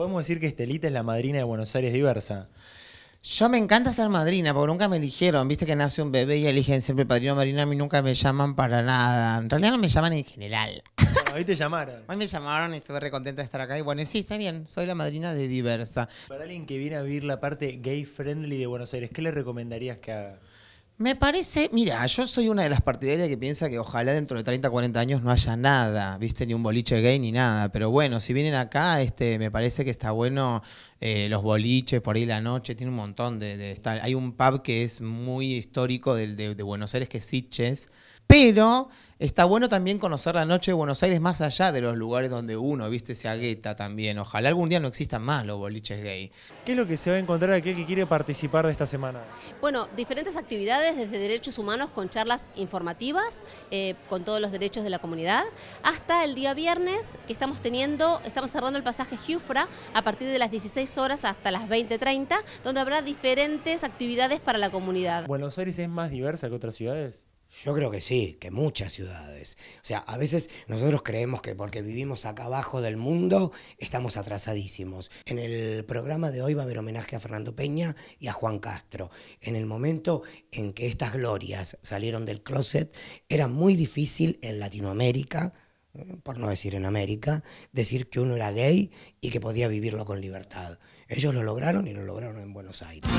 Podemos decir que Estelita es la madrina de Buenos Aires diversa. Yo me encanta ser madrina, porque nunca me eligieron. Viste que nace un bebé y eligen siempre padrino marina, A mí nunca me llaman para nada. En realidad no me llaman en general. hoy te llamaron. Hoy me llamaron y estuve re contenta de estar acá. Y bueno, sí, está bien. Soy la madrina de Diversa. Para alguien que viene a vivir la parte gay friendly de Buenos Aires, ¿qué le recomendarías que haga? Me parece, mira, yo soy una de las partidarias que piensa que ojalá dentro de 30, 40 años no haya nada, viste, ni un boliche gay ni nada, pero bueno, si vienen acá, este, me parece que está bueno eh, los boliches, por ahí la noche, tiene un montón de, Hay un pub que es muy histórico de, de, Buenos Aires, que es pero está bueno también conocer la noche de Buenos Aires más allá de los lugares donde uno, viste, se agueta también. Ojalá algún día no existan más los boliches gay. ¿Qué es lo que se va a encontrar aquel que quiere participar de esta semana? Bueno, diferentes actividades desde derechos humanos con charlas informativas, eh, con todos los derechos de la comunidad, hasta el día viernes que estamos teniendo, estamos cerrando el pasaje Giufra a partir de las 16 horas hasta las 20.30, donde habrá diferentes actividades para la comunidad. ¿Buenos Aires es más diversa que otras ciudades? Yo creo que sí, que muchas ciudades. O sea, a veces nosotros creemos que porque vivimos acá abajo del mundo estamos atrasadísimos. En el programa de hoy va a haber homenaje a Fernando Peña y a Juan Castro. En el momento en que estas glorias salieron del closet, era muy difícil en Latinoamérica por no decir en América, decir que uno era gay y que podía vivirlo con libertad. Ellos lo lograron y lo lograron en Buenos Aires.